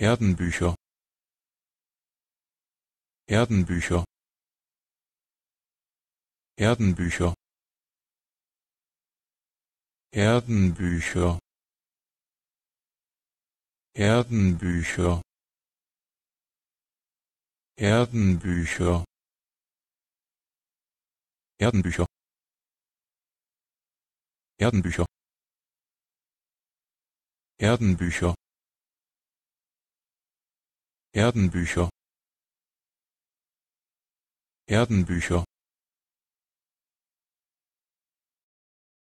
erdenbücher erdenbücher erdenbücher erdenbücher erdenbücher erdenbücher erdenbücher erdenbücher erdenbücher erdenbücher Erdenbücher